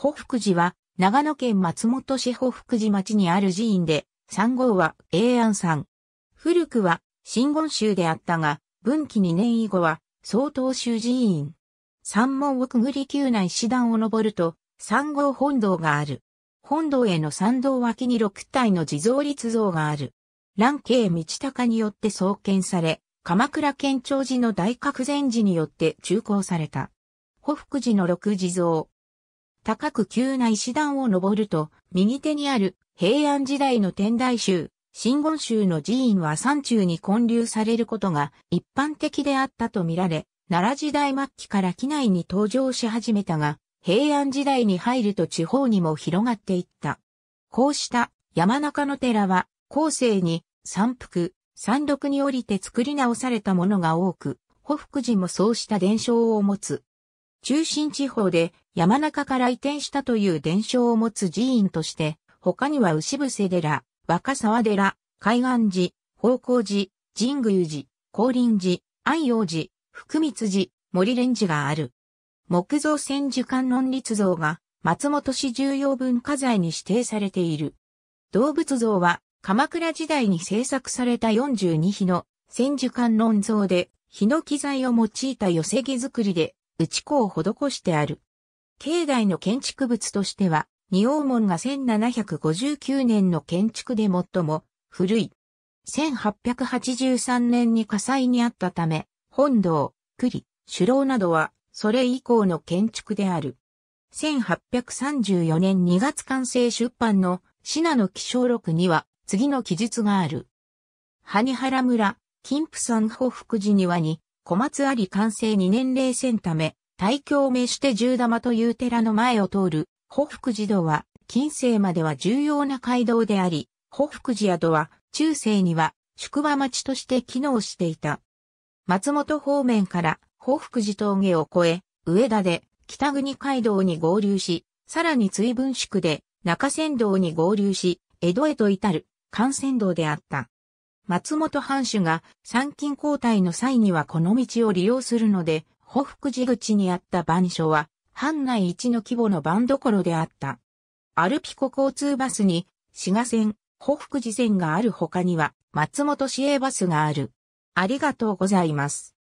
保福寺は、長野県松本市保福寺町にある寺院で、三号は永安山。古くは、真言宗であったが、文紀2年以後は、総統宗寺院。三門をくぐり宮内四段を登ると、三号本堂がある。本堂への参道脇に六体の地蔵立像がある。蘭慶道隆によって創建され、鎌倉県庁寺の大覚禅寺によって中興された。保福寺の六地蔵、高く急な石段を登ると、右手にある平安時代の天台宗、真言宗の寺院は山中に建立されることが一般的であったとみられ、奈良時代末期から機内に登場し始めたが、平安時代に入ると地方にも広がっていった。こうした山中の寺は、後世に山腹、山麓に降りて作り直されたものが多く、保福寺もそうした伝承を持つ。中心地方で山中から移転したという伝承を持つ寺院として、他には牛伏寺、若沢寺、海岸寺、宝光寺、神宮寺、降臨寺、安陽寺、福光寺、森蓮寺がある。木造千手観音立像が松本市重要文化財に指定されている。動物像は鎌倉時代に制作された42碑の千手観音像で、日のキ材を用いた寄せ木作りで打ち子を施してある。境内の建築物としては、仁王門が1759年の建築で最も古い。1883年に火災にあったため、本堂、栗、首楼などは、それ以降の建築である。1834年2月完成出版の、品の気象録には、次の記述がある。萩原村、金プ山保福寺庭に、小松あり完成2年齢せため、大教名して十玉という寺の前を通る、保福寺道は、近世までは重要な街道であり、保福寺宿は、中世には、宿場町として機能していた。松本方面から、保福寺峠を越え、上田で、北国街道に合流し、さらに追分宿で、中山道に合流し、江戸へと至る、幹線道であった。松本藩主が参勤交代の際にはこの道を利用するので、保福寺口にあった番所は、藩内一の規模の番所であった。アルピコ交通バスに、滋賀線、保福寺線がある他には、松本市営バスがある。ありがとうございます。